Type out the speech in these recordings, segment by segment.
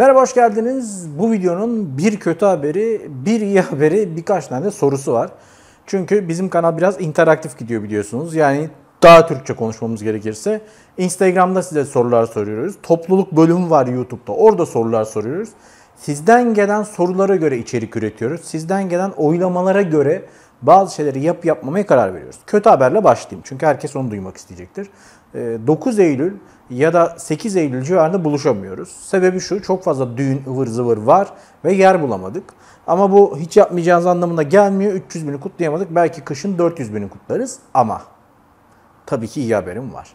Merhaba hoş geldiniz. Bu videonun bir kötü haberi, bir iyi haberi, birkaç tane sorusu var. Çünkü bizim kanal biraz interaktif gidiyor biliyorsunuz. Yani daha Türkçe konuşmamız gerekirse Instagram'da size sorular soruyoruz. Topluluk bölümü var YouTube'da. Orada sorular soruyoruz. Sizden gelen sorulara göre içerik üretiyoruz. Sizden gelen oylamalara göre bazı şeyleri yap yapmamaya karar veriyoruz. Kötü haberle başlayayım çünkü herkes onu duymak isteyecektir. 9 ee, Eylül ya da 8 Eylül civarında buluşamıyoruz. Sebebi şu çok fazla düğün ıvır zıvır var ve yer bulamadık. Ama bu hiç yapmayacağınız anlamına gelmiyor. 300 bini kutlayamadık. Belki kışın 400 bini kutlarız ama tabii ki iyi haberim var.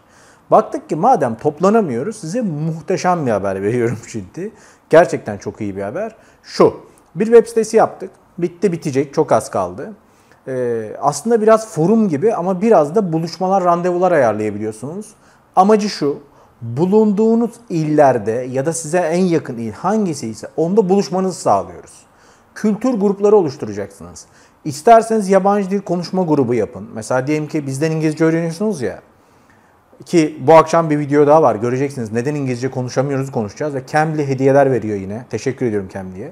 Baktık ki madem toplanamıyoruz size muhteşem bir haber veriyorum şimdi. Gerçekten çok iyi bir haber. Şu bir web sitesi yaptık. Bitti bitecek çok az kaldı e, aslında biraz forum gibi ama biraz da buluşmalar, randevular ayarlayabiliyorsunuz. Amacı şu, bulunduğunuz illerde ya da size en yakın il hangisi ise onda buluşmanızı sağlıyoruz. Kültür grupları oluşturacaksınız. İsterseniz yabancı dil konuşma grubu yapın. Mesela diyelim ki bizden İngilizce öğreniyorsunuz ya. Ki bu akşam bir video daha var göreceksiniz. Neden İngilizce konuşamıyoruz konuşacağız ve Cambly hediyeler veriyor yine. Teşekkür ediyorum Cambly'ye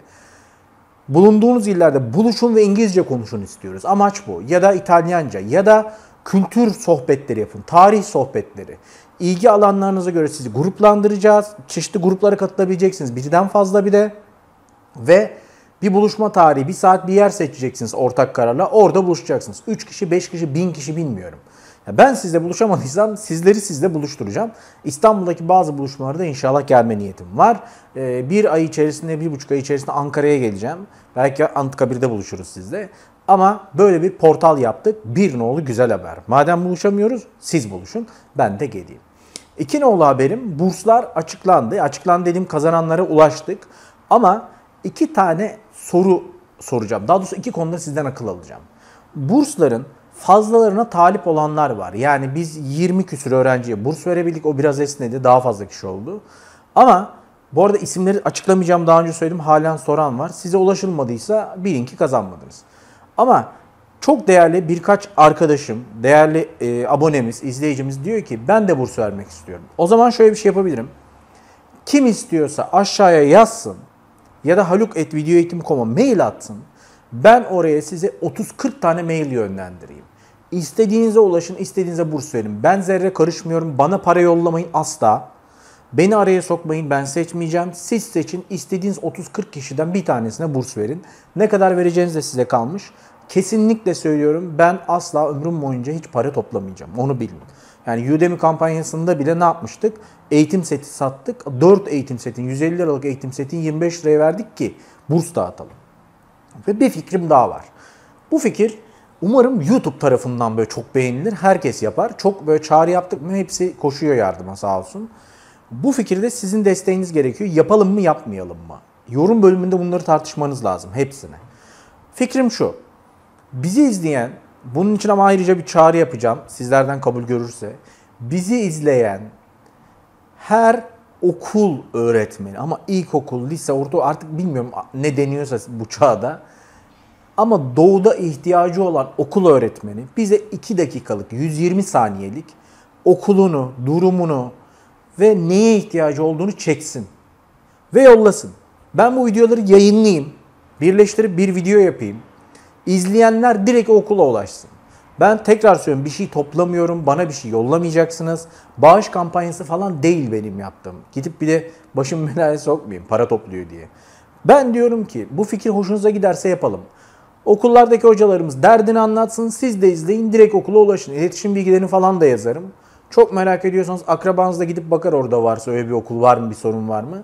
bulunduğunuz illerde buluşun ve İngilizce konuşun istiyoruz. Amaç bu. Ya da İtalyanca ya da kültür sohbetleri yapın, tarih sohbetleri. İlgi alanlarınıza göre sizi gruplandıracağız. Çeşitli gruplara katılabileceksiniz. Birden fazla bir de. Ve bir buluşma tarihi, bir saat bir yer seçeceksiniz ortak kararla. Orada buluşacaksınız. 3 kişi, 5 kişi, 1000 kişi bilmiyorum. Ben sizle buluşamadıysam sizleri sizle buluşturacağım. İstanbul'daki bazı buluşmalarda inşallah gelme niyetim var. Ee, bir ay içerisinde, bir buçuk ay içerisinde Ankara'ya geleceğim. Belki Anıtkabir'de buluşuruz sizle. Ama böyle bir portal yaptık. Bir nolu güzel haber. Madem buluşamıyoruz siz buluşun ben de geleyim. İki nolu haberim burslar açıklandı. Açıklandı dedim kazananlara ulaştık. Ama iki tane soru soracağım. Daha doğrusu iki konuda sizden akıl alacağım. Bursların fazlalarına talip olanlar var. Yani biz 20 küsür öğrenciye burs verebildik. O biraz esnedi. Daha fazla kişi oldu. Ama bu arada isimleri açıklamayacağım. Daha önce söyledim. Halen soran var. Size ulaşılmadıysa bilin ki kazanmadınız. Ama çok değerli birkaç arkadaşım, değerli e, abonemiz, izleyicimiz diyor ki ben de burs vermek istiyorum. O zaman şöyle bir şey yapabilirim. Kim istiyorsa aşağıya yazsın ya da haluk.videoeğitim.com'a mail atsın. Ben oraya size 30-40 tane mail yönlendireyim. İstediğinize ulaşın, istediğinize burs verin. Ben zerre karışmıyorum, bana para yollamayın asla. Beni araya sokmayın, ben seçmeyeceğim. Siz seçin, İstediğiniz 30-40 kişiden bir tanesine burs verin. Ne kadar vereceğiniz de size kalmış. Kesinlikle söylüyorum ben asla ömrüm boyunca hiç para toplamayacağım. Onu bilin. Yani Udemy kampanyasında bile ne yapmıştık? Eğitim seti sattık. 4 eğitim setin, 150 liralık eğitim setin 25 liraya verdik ki burs dağıtalım. Ve bir fikrim daha var. Bu fikir umarım YouTube tarafından böyle çok beğenilir. Herkes yapar. Çok böyle çağrı yaptık mı hepsi koşuyor yardıma sağ olsun. Bu fikirde sizin desteğiniz gerekiyor. Yapalım mı yapmayalım mı? Yorum bölümünde bunları tartışmanız lazım hepsine. Fikrim şu. Bizi izleyen, bunun için ama ayrıca bir çağrı yapacağım sizlerden kabul görürse. Bizi izleyen her okul öğretmeni ama ilkokul, lise, orta artık bilmiyorum ne deniyorsa bu çağda. Ama doğuda ihtiyacı olan okul öğretmeni bize 2 dakikalık, 120 saniyelik okulunu, durumunu ve neye ihtiyacı olduğunu çeksin ve yollasın. Ben bu videoları yayınlayayım, birleştirip bir video yapayım. İzleyenler direkt okula ulaşsın. Ben tekrar söylüyorum bir şey toplamıyorum. Bana bir şey yollamayacaksınız. Bağış kampanyası falan değil benim yaptığım. Gidip bir de başım belaya sokmayayım para topluyor diye. Ben diyorum ki bu fikir hoşunuza giderse yapalım. Okullardaki hocalarımız derdini anlatsın. Siz de izleyin. Direkt okula ulaşın. İletişim bilgilerini falan da yazarım. Çok merak ediyorsanız akrabanız gidip bakar orada varsa öyle bir okul var mı bir sorun var mı?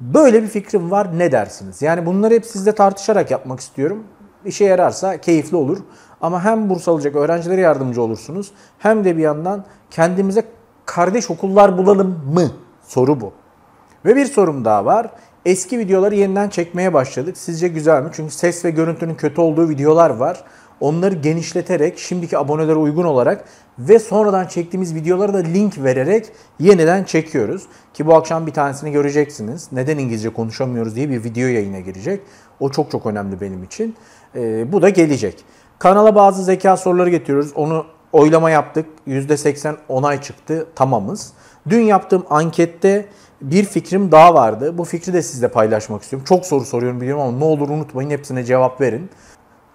Böyle bir fikrim var ne dersiniz? Yani bunları hep sizle tartışarak yapmak istiyorum. İşe yararsa keyifli olur. Ama hem burs alacak öğrencilere yardımcı olursunuz hem de bir yandan kendimize kardeş okullar bulalım mı? Soru bu. Ve bir sorum daha var. Eski videoları yeniden çekmeye başladık. Sizce güzel mi? Çünkü ses ve görüntünün kötü olduğu videolar var. Onları genişleterek, şimdiki abonelere uygun olarak ve sonradan çektiğimiz videolara da link vererek yeniden çekiyoruz. Ki bu akşam bir tanesini göreceksiniz. Neden İngilizce konuşamıyoruz diye bir video yayına girecek. O çok çok önemli benim için. Ee, bu da gelecek. Kanala bazı zeka soruları getiriyoruz. Onu oylama yaptık. %80 onay çıktı. Tamamız. Dün yaptığım ankette bir fikrim daha vardı. Bu fikri de sizle paylaşmak istiyorum. Çok soru soruyorum biliyorum ama ne olur unutmayın hepsine cevap verin.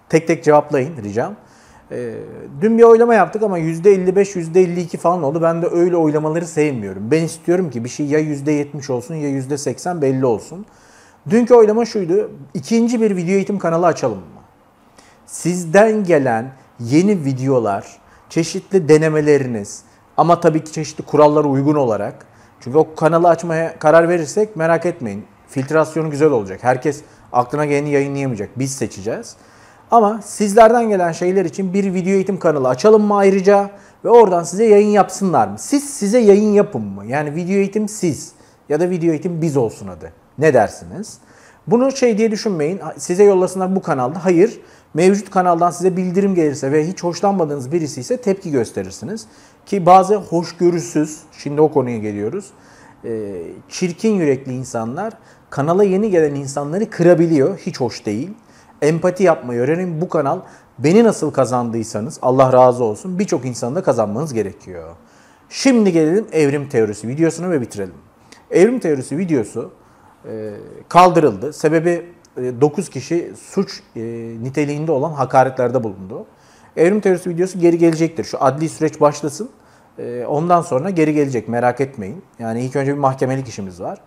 Tek tek cevaplayın ricam. E, dün bir oylama yaptık ama %55, %52 falan oldu. Ben de öyle oylamaları sevmiyorum. Ben istiyorum ki bir şey ya %70 olsun ya %80 belli olsun. Dünkü oylama şuydu. İkinci bir video eğitim kanalı açalım mı? sizden gelen yeni videolar, çeşitli denemeleriniz ama tabii ki çeşitli kurallara uygun olarak. Çünkü o kanalı açmaya karar verirsek merak etmeyin. Filtrasyonu güzel olacak. Herkes aklına geleni yayınlayamayacak. Biz seçeceğiz. Ama sizlerden gelen şeyler için bir video eğitim kanalı açalım mı ayrıca ve oradan size yayın yapsınlar mı? Siz size yayın yapın mı? Yani video eğitim siz ya da video eğitim biz olsun adı. Ne dersiniz? Bunu şey diye düşünmeyin. Size yollasınlar bu kanalda. Hayır. Mevcut kanaldan size bildirim gelirse ve hiç hoşlanmadığınız birisi ise tepki gösterirsiniz. Ki bazı hoşgörüsüz, şimdi o konuya geliyoruz, e, çirkin yürekli insanlar kanala yeni gelen insanları kırabiliyor. Hiç hoş değil. Empati yapmayı öğrenin. Bu kanal beni nasıl kazandıysanız Allah razı olsun birçok insanı da kazanmanız gerekiyor. Şimdi gelelim evrim teorisi videosuna ve bitirelim. Evrim teorisi videosu e, kaldırıldı. Sebebi 9 e, kişi suç e, niteliğinde olan hakaretlerde bulundu. Evrim teorisi videosu geri gelecektir. Şu adli süreç başlasın. Ondan sonra geri gelecek merak etmeyin. Yani ilk önce bir mahkemelik işimiz var.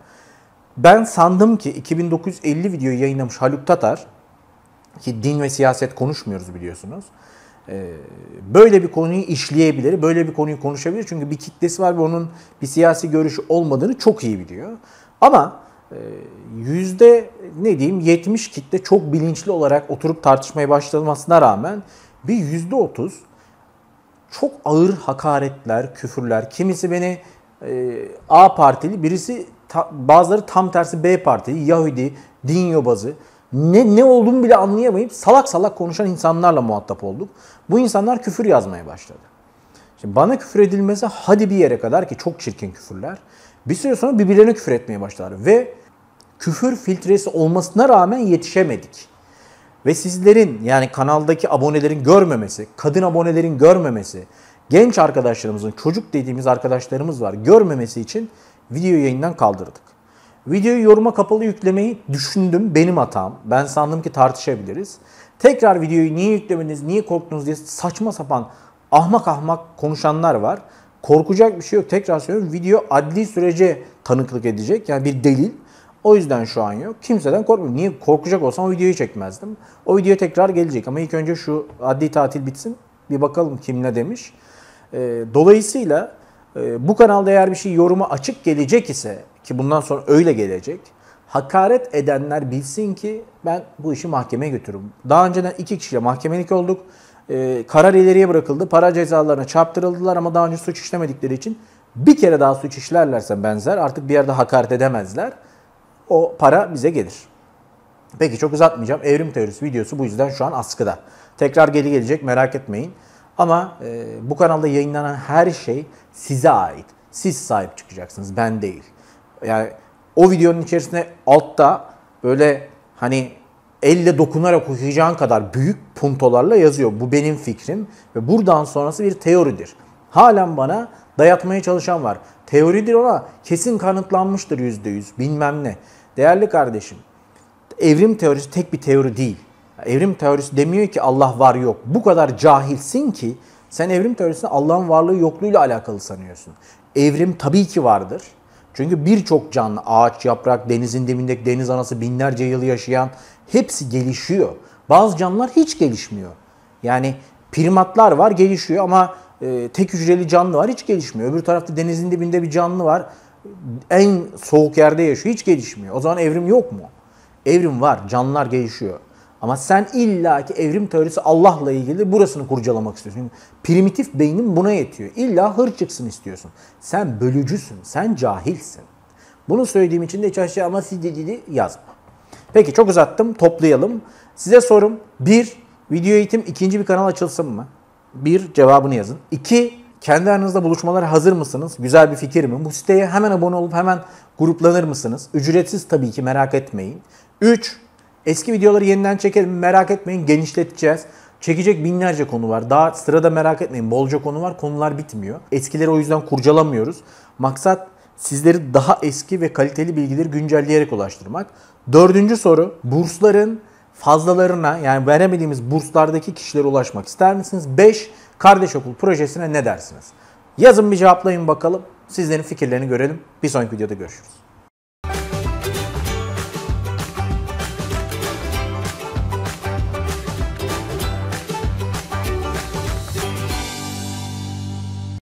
Ben sandım ki 2950 videoyu yayınlamış Haluk Tatar ki din ve siyaset konuşmuyoruz biliyorsunuz. Böyle bir konuyu işleyebilir, böyle bir konuyu konuşabilir. Çünkü bir kitlesi var ve onun bir siyasi görüşü olmadığını çok iyi biliyor. Ama ee, yüzde ne diyeyim 70 kitle çok bilinçli olarak oturup tartışmaya başlamasına rağmen bir yüzde 30 çok ağır hakaretler, küfürler. Kimisi beni e, A partili, birisi ta, bazıları tam tersi B partili, Yahudi, din yobazı. Ne, ne olduğumu bile anlayamayıp salak salak konuşan insanlarla muhatap olduk. Bu insanlar küfür yazmaya başladı. Şimdi bana küfür edilmesi hadi bir yere kadar ki çok çirkin küfürler. Bir süre sonra birbirlerine küfür etmeye başladılar. Ve küfür filtresi olmasına rağmen yetişemedik. Ve sizlerin yani kanaldaki abonelerin görmemesi, kadın abonelerin görmemesi, genç arkadaşlarımızın, çocuk dediğimiz arkadaşlarımız var görmemesi için video yayından kaldırdık. Videoyu yoruma kapalı yüklemeyi düşündüm. Benim hatam. Ben sandım ki tartışabiliriz. Tekrar videoyu niye yüklemediniz, niye korktunuz diye saçma sapan ahmak ahmak konuşanlar var. Korkacak bir şey yok. Tekrar söylüyorum. Video adli sürece tanıklık edecek. Yani bir delil. O yüzden şu an yok. Kimseden korkmuyorum. Niye korkacak olsam o videoyu çekmezdim. O video tekrar gelecek ama ilk önce şu adli tatil bitsin. Bir bakalım kim ne demiş. E, dolayısıyla e, bu kanalda eğer bir şey yoruma açık gelecek ise ki bundan sonra öyle gelecek. Hakaret edenler bilsin ki ben bu işi mahkemeye götürürüm. Daha önceden iki kişiyle mahkemelik olduk. E, karar ileriye bırakıldı. Para cezalarına çarptırıldılar ama daha önce suç işlemedikleri için bir kere daha suç işlerlerse benzer artık bir yerde hakaret edemezler o para bize gelir. Peki çok uzatmayacağım. Evrim teorisi videosu bu yüzden şu an askıda. Tekrar geri gelecek merak etmeyin. Ama e, bu kanalda yayınlanan her şey size ait. Siz sahip çıkacaksınız ben değil. Yani o videonun içerisinde altta böyle hani elle dokunarak okuyacağın kadar büyük puntolarla yazıyor. Bu benim fikrim ve buradan sonrası bir teoridir. Halen bana dayatmaya çalışan var. Teoridir ama kesin kanıtlanmıştır %100 bilmem ne. Değerli kardeşim, evrim teorisi tek bir teori değil. Evrim teorisi demiyor ki Allah var yok. Bu kadar cahilsin ki sen evrim teorisini Allah'ın varlığı yokluğuyla alakalı sanıyorsun. Evrim tabii ki vardır. Çünkü birçok canlı, ağaç, yaprak, denizin dibindeki deniz anası, binlerce yıl yaşayan hepsi gelişiyor. Bazı canlılar hiç gelişmiyor. Yani primatlar var gelişiyor ama e, tek hücreli canlı var hiç gelişmiyor. Öbür tarafta denizin dibinde bir canlı var en soğuk yerde yaşıyor. Hiç gelişmiyor. O zaman evrim yok mu? Evrim var. Canlılar gelişiyor. Ama sen illaki evrim teorisi Allah'la ilgili burasını kurcalamak istiyorsun. primitif beynin buna yetiyor. İlla hır çıksın istiyorsun. Sen bölücüsün. Sen cahilsin. Bunu söylediğim için de hiç aşağı ama siz dediğini yazma. Peki çok uzattım. Toplayalım. Size sorum. bir Video eğitim ikinci bir kanal açılsın mı? Bir Cevabını yazın. İki kendi aranızda buluşmalara hazır mısınız? Güzel bir fikir mi? Bu siteye hemen abone olup hemen gruplanır mısınız? Ücretsiz tabii ki merak etmeyin. 3. Eski videoları yeniden çekelim merak etmeyin genişleteceğiz. Çekecek binlerce konu var. Daha sırada merak etmeyin bolca konu var. Konular bitmiyor. Eskileri o yüzden kurcalamıyoruz. Maksat sizleri daha eski ve kaliteli bilgileri güncelleyerek ulaştırmak. Dördüncü soru bursların fazlalarına yani veremediğimiz burslardaki kişilere ulaşmak ister misiniz? 5. Kardeş okul projesine ne dersiniz? Yazın bir cevaplayın bakalım. Sizlerin fikirlerini görelim. Bir sonraki videoda görüşürüz.